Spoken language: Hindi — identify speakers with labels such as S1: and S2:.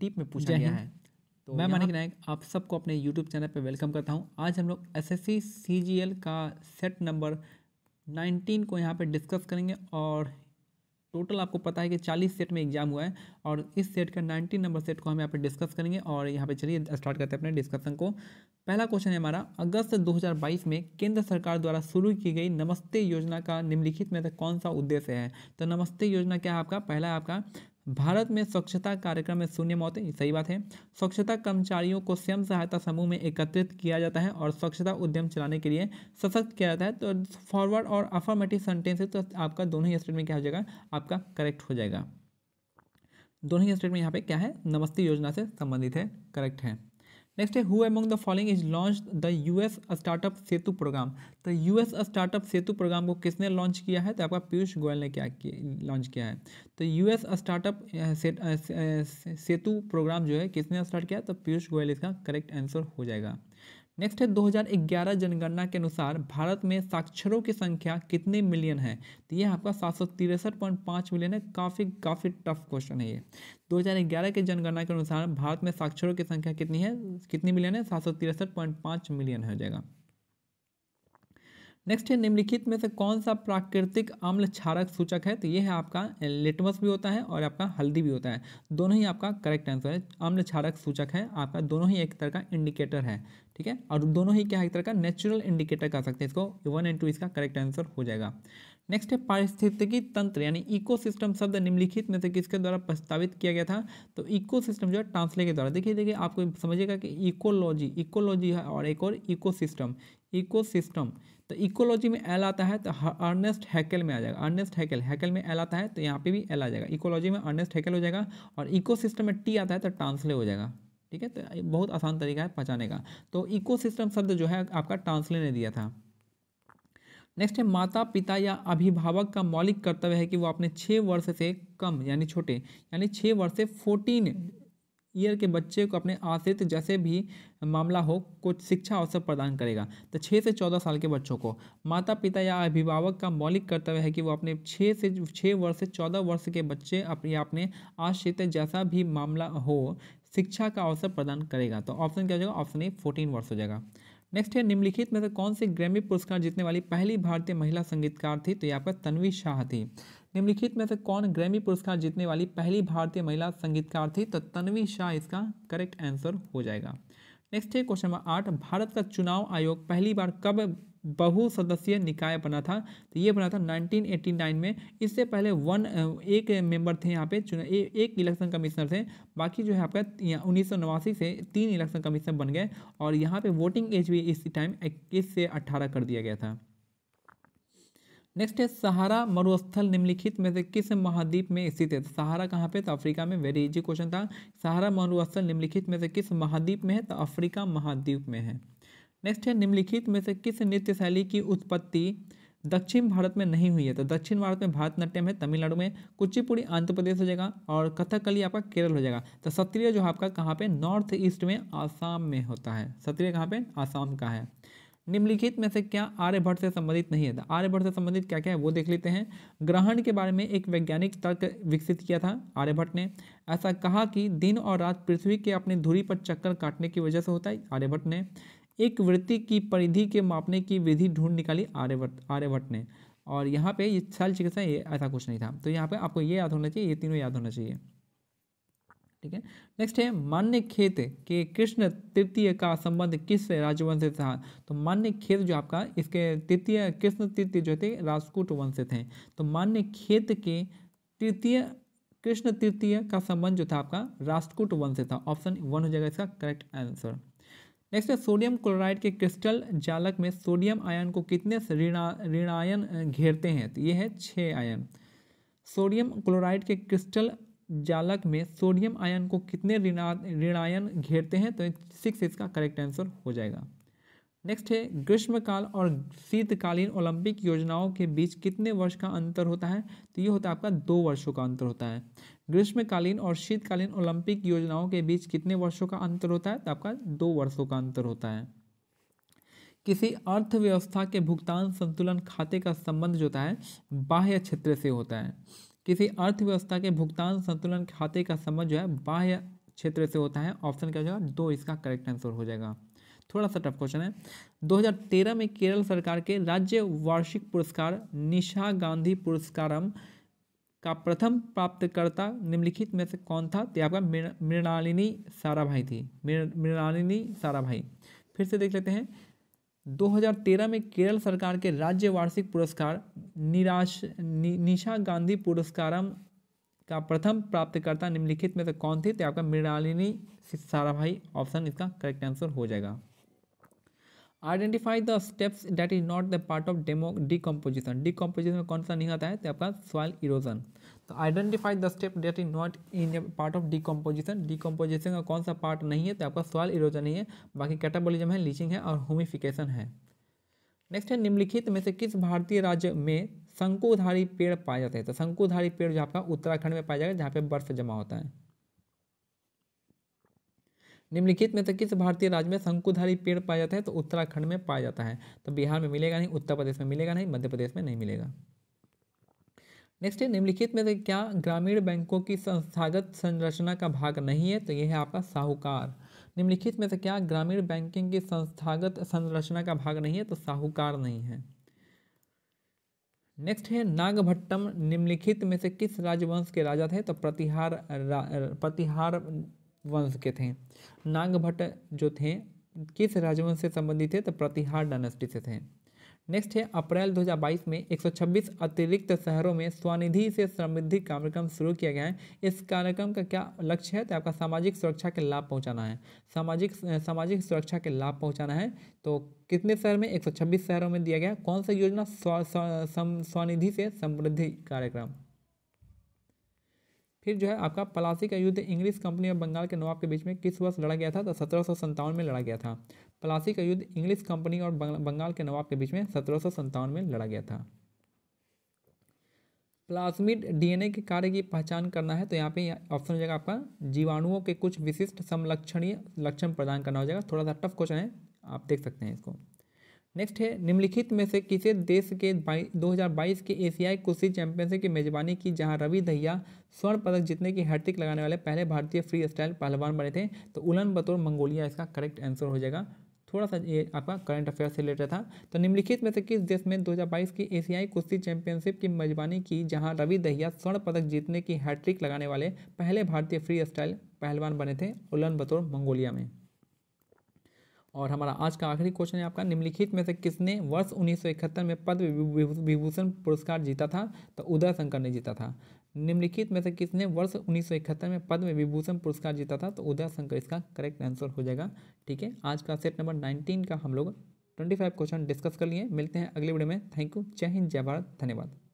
S1: डीप में पूछा गया है तो मैं मानिक नायक आप सबको अपने यूट्यूब चैनल पर वेलकम करता हूँ आज हम लोग एस एस सी का सेट नंबर 19 को यहाँ पर डिस्कस करेंगे और टोटल आपको पता है कि 40 सेट में एग्जाम हुआ है और इस सेट का 19 नंबर सेट को हम यहाँ पे डिस्कस करेंगे और यहाँ पे चलिए स्टार्ट करते हैं अपने डिस्कशन को पहला क्वेश्चन है हमारा अगस्त 2022 में केंद्र सरकार द्वारा शुरू की गई नमस्ते योजना का निम्नलिखित में से कौन सा उद्देश्य है तो नमस्ते योजना क्या है आपका पहला है आपका भारत में स्वच्छता कार्यक्रम में शून्य मौतें सही बात है स्वच्छता कर्मचारियों को स्वयं सहायता समूह में एकत्रित किया जाता है और स्वच्छता उद्यम चलाने के लिए सशक्त किया जाता है तो फॉरवर्ड और अफॉर्मेटिव सेंटेंस है तो आपका दोनों ही स्टेट में क्या हो जाएगा आपका करेक्ट हो जाएगा दोनों ही स्टेट में यहाँ पे क्या है नमस्ते योजना से संबंधित है करेक्ट है नेक्स्ट है who among the following is launch the U S startup Setu program तो यूएस स्टार्टअप सेतु प्रोग्राम को किसने लॉन्च किया है तो आपका पीयूष गोयल ने क्या लॉन्च किया है तो यूएस स्टार्टअप सेतु प्रोग्राम जो है किसने स्टार्ट किया तो पीयूष गोयल इसका करेक्ट आंसर हो जाएगा नेक्स्ट है 2011 जनगणना के अनुसार भारत में साक्षरों की संख्या कितने मिलियन है तो ये आपका सात मिलियन है काफ़ी काफ़ी टफ क्वेश्चन है ये 2011 के जनगणना के अनुसार भारत में साक्षरों की संख्या कितनी है कितनी मिलियन है सात मिलियन हो जाएगा नेक्स्ट है निम्नलिखित में से कौन सा प्राकृतिक अम्ल क्षारक सूचक है तो ये है आपका लिटमस भी होता है और आपका हल्दी भी होता है दोनों ही आपका करेक्ट आंसर है अम्ल क्षारक सूचक है आपका दोनों ही एक तरह का इंडिकेटर है ठीक है और दोनों ही क्या है एक तरह का नेचुरल इंडिकेटर कह सकते हैं इसको वन एंड टू इसका करेक्ट आंसर हो जाएगा नेक्स्ट है पारिस्थितिकी तंत्र यानी इकोसिस्टम शब्द निम्नलिखित में से किसके द्वारा प्रस्तावित किया गया था तो इकोसिस्टम जो है ट्रांसले के द्वारा देखिए देखिए आपको समझिएगा कि इकोलॉजी इकोलॉजी है और एक और इकोसिस्टम इकोसिस्टम तो इकोलॉजी में एल आता है तो अर्नेस्ट हैकेल में आ जाएगा अर्नेस्ट हैकेल हैकेल में एल आता है तो यहाँ पर भी एल आ जाएगा इकोलॉजी में अर्नेस्ट हैकेल हो जाएगा और इको में टी आता है तो ट्रांसले हो जाएगा ठीक है तो बहुत आसान तरीका है पहचाने का तो इकोसिस्टम शब्द जो है आपका ट्रांसले ने दिया था नेक्स्ट है माता पिता या अभिभावक का मौलिक कर्तव्य है कि वो अपने छः वर्ष से कम यानी छोटे यानी छः वर्ष से फोर्टीन ईयर के बच्चे को अपने आश्रित जैसे भी मामला हो कुछ शिक्षा अवसर प्रदान करेगा तो छः से चौदह साल के बच्चों को माता पिता या अभिभावक का मौलिक कर्तव्य है कि वो अपने छः से छः वर्ष से चौदह वर्ष के बच्चे अपने या अपने आश्रित जैसा भी मामला हो शिक्षा का अवसर प्रदान करेगा तो ऑप्शन क्या हो जाएगा ऑप्शन ए फोर्टीन वर्ष हो जाएगा नेक्स्ट है निम्नलिखित में से कौन से ग्रैमी पुरस्कार जीतने वाली पहली भारतीय महिला संगीतकार थी तो यहाँ पर तन्वी शाह थी निम्नलिखित में से कौन ग्रैमी पुरस्कार जीतने वाली पहली भारतीय महिला संगीतकार थी तो तन्वी शाह इसका करेक्ट आंसर हो जाएगा नेक्स्ट है क्वेश्चन नंबर आठ भारत का चुनाव आयोग पहली बार कब बहुसदस्यीय निकाय बना था तो ये बना था 1989 में इससे पहले वन एक मेंबर थे यहाँ पे चुना एक इलेक्शन कमिश्नर थे बाकी जो है आपका उन्नीस से तीन इलेक्शन कमिश्नर बन गए और यहाँ पे वोटिंग एज भी इस टाइम इक्कीस से अट्ठारह कर दिया गया था नेक्स्ट है सहारा मरुस्थल निम्नलिखित में से किस महाद्वीप में स्थित है सहारा कहाँ पे तो अफ्रीका में वेरी इजी क्वेश्चन था सहारा मरुस्थल निम्नलिखित में से किस महाद्वीप में है तो अफ्रीका महाद्वीप में है नेक्स्ट है निम्नलिखित में से किस नृत्य शैली की उत्पत्ति दक्षिण भारत में नहीं हुई है तो दक्षिण भारत में भारतनाट्यम है तमिलनाडु में कुचिपुड़ी आंध्र प्रदेश हो जाएगा और कथकली आपका केरल हो जाएगा तो सत्रिय जो आपका कहाँ पे नॉर्थ ईस्ट में आसाम में होता है सत्रिय कहाँ पे आसाम का है निम्नलिखित में से क्या आर्यभट्ट से संबंधित नहीं है आर्यभट्ट से संबंधित क्या क्या है वो देख लेते हैं ग्रहण के बारे में एक वैज्ञानिक तर्क विकसित किया था आर्यभट्ट ने ऐसा कहा कि दिन और रात पृथ्वी के अपने धुरी पर चक्कर काटने की वजह से होता है आर्यभट्ट ने एक वृत्ति की परिधि के मापने की विधि ढूंढ निकाली आर्यभट्ट आर्यभट्ट ने और यहाँ पे ये छल चिकित्सा ये ऐसा कुछ नहीं था तो यहाँ पे आपको ये याद होना चाहिए ये तीनों याद होना चाहिए ठीक है नेक्स्ट है मान्य खेत के कृष्ण तृतीय का संबंध किस राजवंश से था तो मान्य खेत जो आपका इसके तृतीय कृष्ण तृतीय जो थे राजकूट वंश थे तो मान्य खेत के तृतीय कृष्ण तृतीय का संबंध जो था आपका राजकूट वंश था ऑप्शन वन हो जाएगा इसका करेक्ट आंसर नेक्स्ट है सोडियम क्लोराइड के क्रिस्टल जालक में सोडियम आयन को कितने ऋणायन घेरते हैं तो ये है छः आयन सोडियम क्लोराइड के क्रिस्टल जालक में सोडियम आयन को कितने ऋणायन घेरते हैं तो सिक्स इसका करेक्ट आंसर हो जाएगा नेक्स्ट है ग्रीष्मकाल और शीतकालीन ओलंपिक योजनाओं के बीच कितने वर्ष का अंतर होता है तो ये होता है आपका दो वर्षों का अंतर होता है ग्रीष्मकालीन और शीतकालीन ओलंपिक योजनाओं के बीच कितने वर्षों का अंतर होता है तो आपका दो वर्षों का अंतर होता है किसी अर्थव्यवस्था के भुगतान संतुलन खाते का संबंध जो होता है बाह्य क्षेत्र से होता है किसी अर्थव्यवस्था के भुगतान संतुलन खाते का संबंध जो है बाह्य क्षेत्र से होता है ऑप्शन क्या हो जाएगा दो इसका करेक्ट आंसर हो जाएगा थोड़ा सा टफ क्वेश्चन है 2013 में केरल सरकार के राज्य वार्षिक पुरस्कार निशा गांधी पुरस्कारम का प्रथम प्राप्तकर्ता निम्नलिखित में से कौन था तो आपका मृणालिनी साराभाई थी मृणालिनी साराभाई फिर से देख लेते हैं 2013 में केरल सरकार के राज्य वार्षिक पुरस्कार निराश नि, निशा गांधी पुरस्कार का प्रथम प्राप्तकर्ता निम्नलिखित में से कौन थे तो आपका मृणालिनी साराभाई ऑप्शन इसका करेक्ट आंसर हो जाएगा identify the steps that is not the part of demo decomposition decomposition में कौन सा नहीं आता है तो आपका सॉइल इरोजन तो identify the step that is not in part of decomposition decomposition का कौन सा पार्ट नहीं है तो आपका सॉइल इरोजन ही है बाकी कैटाबोलिज्म है लीचिंग है और होमिफिकेशन है नेक्स्ट है निम्नलिखित में से किस भारतीय राज्य में शंकुधारी पेड़ पाए जाते हैं तो शंकुधारी पेड़ जो आपका उत्तराखंड में पाया जाएगा जहाँ पे बर्फ जमा होता है निम्नलिखित में से किस भारतीय राज्य में शंकुधारी पेड़ पाया जाता है तो उत्तराखंड में पाया जाता है तो बिहार में मिलेगा नहीं उत्तर प्रदेश में मिलेगा नहीं मध्य प्रदेश में नहीं मिलेगा नेक्स्ट है निम्नलिखित में से क्या ग्रामीण बैंकों की संस्थागत संरचना का भाग नहीं है तो यह है आपका साहूकार निम्नलिखित में से क्या ग्रामीण बैंकिंग की संस्थागत संरचना का भाग नहीं है तो साहूकार नहीं है नेक्स्ट है नागभट्टम निम्नलिखित में से किस राजवंश के राजा थे तो प्रतिहार रा, प्रतिहार वंश के थे नागभट्ट जो थे किस राजवंश से संबंधित थे तो प्रतिहार डायनेस्टी से थे नेक्स्ट है अप्रैल 2022 में 126 अतिरिक्त शहरों में स्वनिधि से समृद्धि कार्यक्रम शुरू किया गया है इस कार्यक्रम का क्या लक्ष्य है तो आपका सामाजिक सुरक्षा के लाभ पहुंचाना है सामाजिक सामाजिक सुरक्षा के लाभ पहुंचाना है तो कितने शहर में 126 शहरों में दिया गया कौन सा योजना स्वनिधि से समृद्धि कार्यक्रम फिर जो है आपका पलासी का युद्ध इंग्लिश कंपनी और बंगाल के नवाब के बीच में किस वर्ष लड़ा गया था तो सत्रह में लड़ा गया था पलासी का युद्ध इंग्लिश कंपनी और बंगाल के नवाब के बीच में सत्रह में लड़ा गया था प्लाज्मिड डीएनए के कार्य की पहचान करना है तो यहाँ पे ऑप्शन हो जाएगा आपका जीवाणुओं के कुछ विशिष्ट समलक्षणीय लक्षण प्रदान करना हो जाएगा थोड़ा सा टफ क्वेश्चन है आप देख सकते हैं इसको नेक्स्ट है निम्नलिखित में से किसे देश के 2022 के एशियाई कुश्ती तो तो चैंपियनशिप की मेजबानी की जहां रवि दहिया स्वर्ण पदक जीतने की हैट्रिक लगाने वाले पहले भारतीय फ्री स्टाइल पहलवान बने थे तो उलन बतौर मंगोलिया इसका करेक्ट आंसर हो जाएगा थोड़ा सा ये आपका करंट अफेयर से रिलेटेड था तो निम्नलिखित में से किस देश में 2022 की एशियाई कुश्ती चैंपियनशिप की मेजबानी की जहां रवि दहिया स्वर्ण पदक जीतने की हैट्रिक लगाने वाले पहले भारतीय फ्री स्टाइल पहलवान बने थे उलन बतौर मंगोलिया में और हमारा आज का आखिरी क्वेश्चन है आपका निम्नलिखित में से किसने वर्ष उन्नीस में पद्म विभूषण पुरस्कार जीता था तो उदय शंकर ने जीता था निम्नलिखित में से किसने वर्ष उन्नीस में पद्म विभूषण पुरस्कार जीता था तो उदय शंकर इसका करेक्ट आंसर हो जाएगा ठीक है आज का सेट नंबर नाइनटीन का हम लोग ट्वेंटी फाइव क्वेश्चन डिस्कस कर लिए मिलते हैं अगले वीडियो में थैंक यू जय हिंद जय भारत धन्यवाद